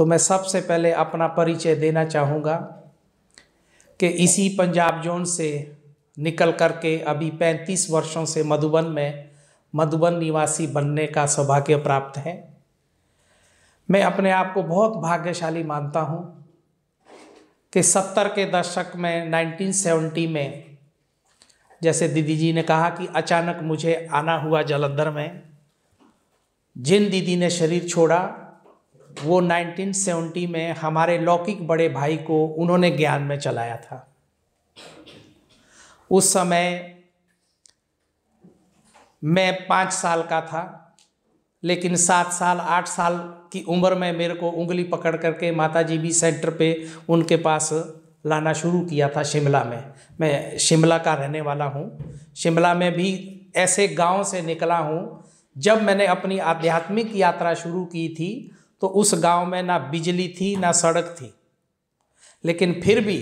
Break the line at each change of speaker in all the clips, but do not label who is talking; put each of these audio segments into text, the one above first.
तो मैं सबसे पहले अपना परिचय देना चाहूँगा कि इसी पंजाब जोन से निकल कर के अभी 35 वर्षों से मधुबन में मधुबन निवासी बनने का सौभाग्य प्राप्त है मैं अपने आप को बहुत भाग्यशाली मानता हूँ कि सत्तर के दशक में 1970 में जैसे दीदी जी ने कहा कि अचानक मुझे आना हुआ जलंधर में जिन दीदी ने शरीर छोड़ा वो 1970 में हमारे लौकिक बड़े भाई को उन्होंने ज्ञान में चलाया था उस समय मैं पाँच साल का था लेकिन सात साल आठ साल की उम्र में मेरे को उंगली पकड़ करके माता जी भी सेंटर पे उनके पास लाना शुरू किया था शिमला में मैं शिमला का रहने वाला हूँ शिमला में भी ऐसे गांव से निकला हूँ जब मैंने अपनी आध्यात्मिक यात्रा शुरू की थी तो उस गांव में ना बिजली थी ना सड़क थी लेकिन फिर भी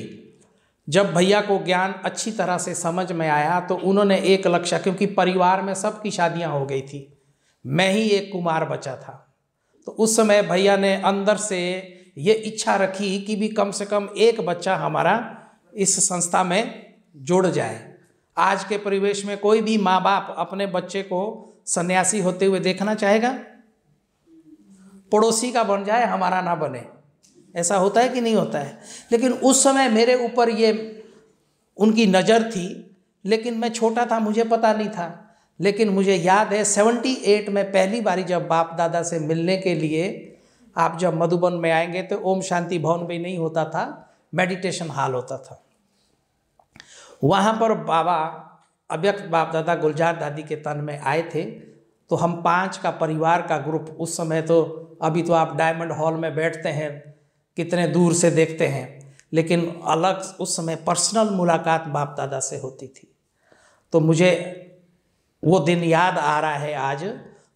जब भैया को ज्ञान अच्छी तरह से समझ में आया तो उन्होंने एक लक्ष्य क्योंकि परिवार में सबकी शादियां हो गई थी मैं ही एक कुमार बचा था तो उस समय भैया ने अंदर से ये इच्छा रखी कि भी कम से कम एक बच्चा हमारा इस संस्था में जुड़ जाए आज के परिवेश में कोई भी माँ बाप अपने बच्चे को सन्यासी होते हुए देखना चाहेगा पड़ोसी का बन जाए हमारा ना बने ऐसा होता है कि नहीं होता है लेकिन उस समय मेरे ऊपर ये उनकी नज़र थी लेकिन मैं छोटा था मुझे पता नहीं था लेकिन मुझे याद है सेवेंटी एट में पहली बारी जब बाप दादा से मिलने के लिए आप जब मधुबन में आएंगे तो ओम शांति भवन भी नहीं होता था मेडिटेशन हॉल होता था वहाँ पर बाबा अव्यक्त बाप दादा गुलजार दादी के तन में आए थे तो हम पांच का परिवार का ग्रुप उस समय तो अभी तो आप डायमंड हॉल में बैठते हैं कितने दूर से देखते हैं लेकिन अलग उस समय पर्सनल मुलाकात बाप दादा से होती थी तो मुझे वो दिन याद आ रहा है आज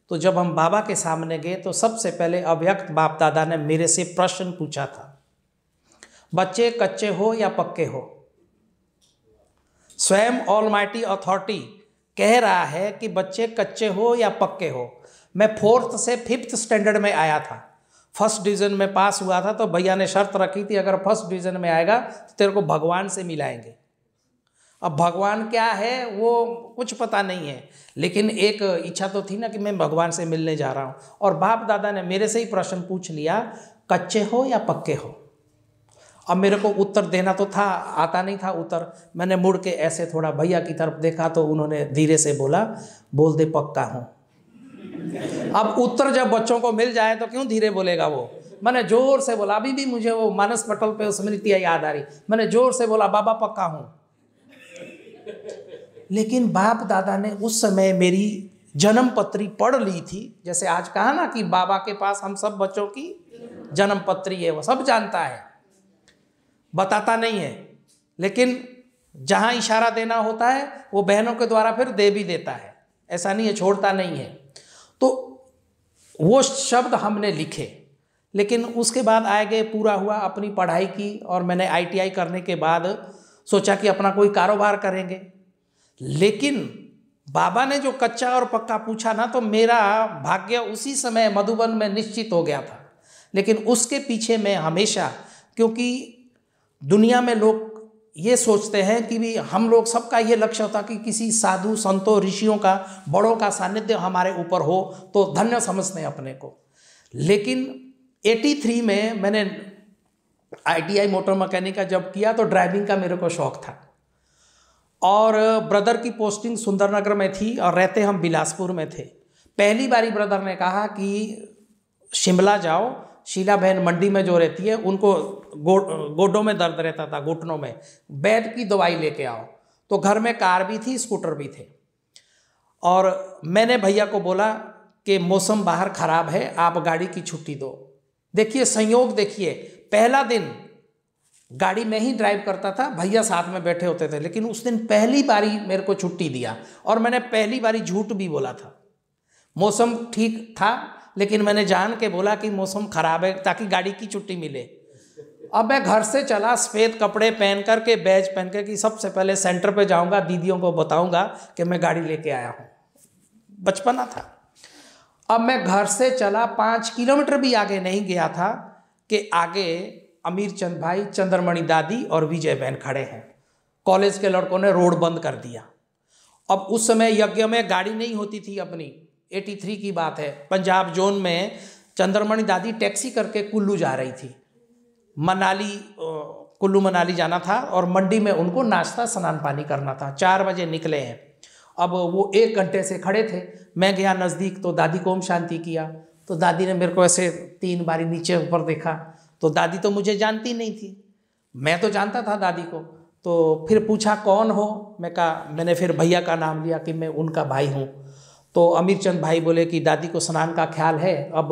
तो जब हम बाबा के सामने गए तो सबसे पहले अव्यक्त बाप दादा ने मेरे से प्रश्न पूछा था बच्चे कच्चे हो या पक्के हो स्वयं ऑल माइटी अथॉरिटी कह रहा है कि बच्चे कच्चे हो या पक्के हो मैं फोर्थ से फिफ्थ स्टैंडर्ड में आया था फर्स्ट डिवीज़न में पास हुआ था तो भैया ने शर्त रखी थी अगर फर्स्ट डिवीज़न में आएगा तो तेरे को भगवान से मिलाएंगे अब भगवान क्या है वो कुछ पता नहीं है लेकिन एक इच्छा तो थी ना कि मैं भगवान से मिलने जा रहा हूँ और बाप दादा ने मेरे से ही प्रश्न पूछ लिया कच्चे हो या पक्के हो अब मेरे को उत्तर देना तो था आता नहीं था उत्तर मैंने मुड़ के ऐसे थोड़ा भैया की तरफ देखा तो उन्होंने धीरे से बोला बोल दे पक्का हूँ अब उत्तर जब बच्चों को मिल जाए तो क्यों धीरे बोलेगा वो मैंने जोर से बोला अभी भी मुझे वो मानस पटल पे स्मृतियाँ याद आ रही मैंने जोर से बोला बाबा पक्का हूँ लेकिन बाप दादा ने उस समय मेरी जन्म पत्री पढ़ ली थी जैसे आज कहा ना कि बाबा के पास हम सब बच्चों की जन्म पत्री है वो सब जानता है बताता नहीं है लेकिन जहाँ इशारा देना होता है वो बहनों के द्वारा फिर दे भी देता है ऐसा नहीं है छोड़ता नहीं है तो वो शब्द हमने लिखे लेकिन उसके बाद आए गए पूरा हुआ अपनी पढ़ाई की और मैंने आईटीआई करने के बाद सोचा कि अपना कोई कारोबार करेंगे लेकिन बाबा ने जो कच्चा और पक्का पूछा ना तो मेरा भाग्य उसी समय मधुबन में निश्चित हो गया था लेकिन उसके पीछे मैं हमेशा क्योंकि दुनिया में लोग ये सोचते हैं कि भी हम लोग सबका ये लक्ष्य होता कि किसी साधु संतों ऋषियों का बड़ों का सानिध्य हमारे ऊपर हो तो धन्य समझते हैं अपने को लेकिन 83 में मैंने आईटीआई मोटर मैकेनिक का जब किया तो ड्राइविंग का मेरे को शौक था और ब्रदर की पोस्टिंग सुंदरनगर में थी और रहते हम बिलासपुर में थे पहली बारी ब्रदर ने कहा कि शिमला जाओ शीला बहन मंडी में जो रहती है उनको गो गोडों में दर्द रहता था घुटनों में बैद की दवाई लेके आओ तो घर में कार भी थी स्कूटर भी थे और मैंने भैया को बोला कि मौसम बाहर ख़राब है आप गाड़ी की छुट्टी दो देखिए संयोग देखिए पहला दिन गाड़ी में ही ड्राइव करता था भैया साथ में बैठे होते थे लेकिन उस दिन पहली बारी मेरे को छुट्टी दिया और मैंने पहली बारी झूठ भी बोला था मौसम ठीक था लेकिन मैंने जान के बोला कि मौसम ख़राब है ताकि गाड़ी की छुट्टी मिले अब मैं घर से चला सफ़ेद कपड़े पहन कर के बैज पहन कर कि सबसे पहले सेंटर पे जाऊंगा दीदियों को बताऊंगा कि मैं गाड़ी लेके आया हूँ बचपना था अब मैं घर से चला पाँच किलोमीटर भी आगे नहीं गया था कि आगे अमीर चंद भाई चंद्रमणि दादी और विजय बहन खड़े हैं कॉलेज के लड़कों ने रोड बंद कर दिया अब उस समय यज्ञ में गाड़ी नहीं होती थी अपनी एटी की बात है पंजाब जोन में चंद्रमणि दादी टैक्सी करके कुल्लू जा रही थी मनाली कुल्लू मनाली जाना था और मंडी में उनको नाश्ता स्नान पानी करना था चार बजे निकले हैं अब वो एक घंटे से खड़े थे मैं गया नज़दीक तो दादी को ओम शांति किया तो दादी ने मेरे को ऐसे तीन बारी नीचे ऊपर देखा तो दादी तो मुझे जानती नहीं थी मैं तो जानता था दादी को तो फिर पूछा कौन हो मैं कहा मैंने फिर भैया का नाम लिया कि मैं उनका भाई हूँ तो अमीर चंद भाई बोले कि दादी को स्नान का ख्याल है अब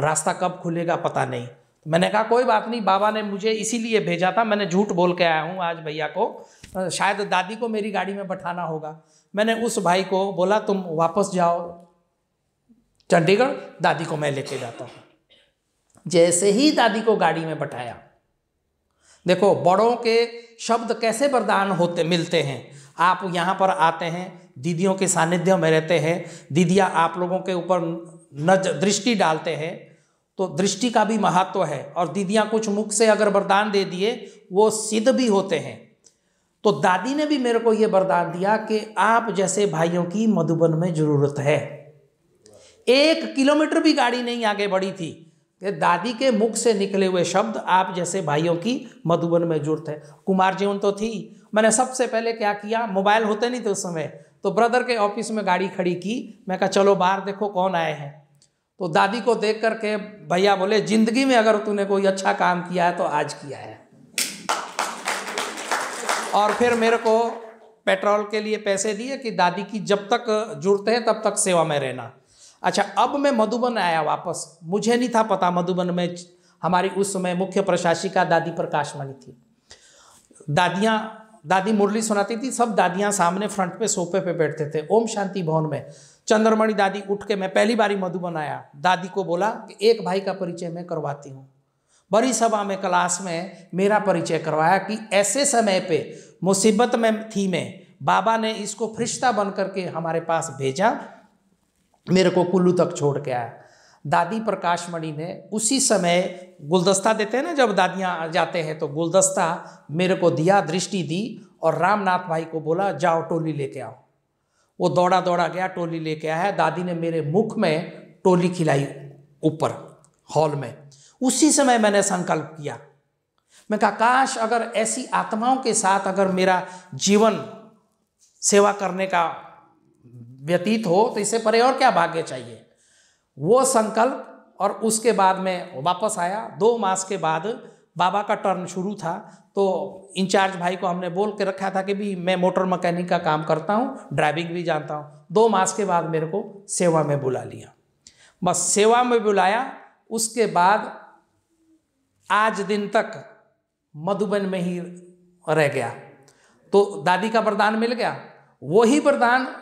रास्ता कब खुलेगा पता नहीं तो मैंने कहा कोई बात नहीं बाबा ने मुझे इसीलिए भेजा था मैंने झूठ बोल के आया हूँ आज भैया को शायद दादी को मेरी गाड़ी में बैठाना होगा मैंने उस भाई को बोला तुम वापस जाओ चंडीगढ़ दादी को मैं लेके जाता हूँ जैसे ही दादी को गाड़ी में बैठाया देखो बड़ों के शब्द कैसे वरदान होते मिलते हैं आप यहाँ पर आते हैं दीदियों के सानिध्य में रहते हैं दीदियाँ आप लोगों के ऊपर नज दृष्टि डालते हैं तो दृष्टि का भी महत्व है और दीदियाँ कुछ मुख से अगर वरदान दे दिए वो सिद्ध भी होते हैं तो दादी ने भी मेरे को ये वरदान दिया कि आप जैसे भाइयों की मधुबन में ज़रूरत है एक किलोमीटर भी गाड़ी नहीं आगे बढ़ी थी दादी के मुख से निकले हुए शब्द आप जैसे भाइयों की मधुबन में जुड़ते हैं कुमार जीवन तो थी मैंने सबसे पहले क्या किया मोबाइल होते नहीं थे उस समय तो ब्रदर के ऑफिस में गाड़ी खड़ी की मैं कहा चलो बाहर देखो कौन आए हैं तो दादी को देख करके भैया बोले जिंदगी में अगर तूने कोई अच्छा काम किया है तो आज किया है और फिर मेरे को पेट्रोल के लिए पैसे दिए कि दादी की जब तक जुड़ते हैं तब तक सेवा में रहना अच्छा अब मैं मधुबन आया वापस मुझे नहीं था पता मधुबन में हमारी उस समय मुख्य प्रशासिका दादी प्रकाश मणि थी दादियाँ दादी मुरली सुनाती थी सब दादियाँ सामने फ्रंट पे सोफे पे बैठते थे ओम शांति भवन में चंद्रमणि दादी उठ के मैं पहली बारी मधुबन आया दादी को बोला कि एक भाई का परिचय मैं करवाती हूँ बड़ी सभा में क्लास में मेरा परिचय करवाया कि ऐसे समय पे मुसीबत में थी मैं बाबा ने इसको फरिश्ता बन करके हमारे पास भेजा मेरे को कुल्लू तक छोड़ के आया दादी प्रकाश मणि ने उसी समय गुलदस्ता देते हैं ना जब दादियाँ जाते हैं तो गुलदस्ता मेरे को दिया दृष्टि दी और रामनाथ भाई को बोला जाओ टोली लेके आओ वो दौड़ा दौड़ा गया टोली लेके आया दादी ने मेरे मुख में टोली खिलाई ऊपर हॉल में उसी समय मैंने संकल्प किया मैं कहा काश अगर ऐसी आत्माओं के साथ अगर मेरा जीवन सेवा करने का व्यतीत हो तो इससे परे और क्या भाग्य चाहिए वो संकल्प और उसके बाद में वापस आया दो मास के बाद बाबा का टर्न शुरू था तो इंचार्ज भाई को हमने बोल के रखा था कि भी मैं मोटर मकैनिक का काम करता हूँ ड्राइविंग भी जानता हूँ दो मास के बाद मेरे को सेवा में बुला लिया बस सेवा में बुलाया उसके बाद आज दिन तक मधुबन में ही रह गया तो दादी का वरदान मिल गया वही वरदान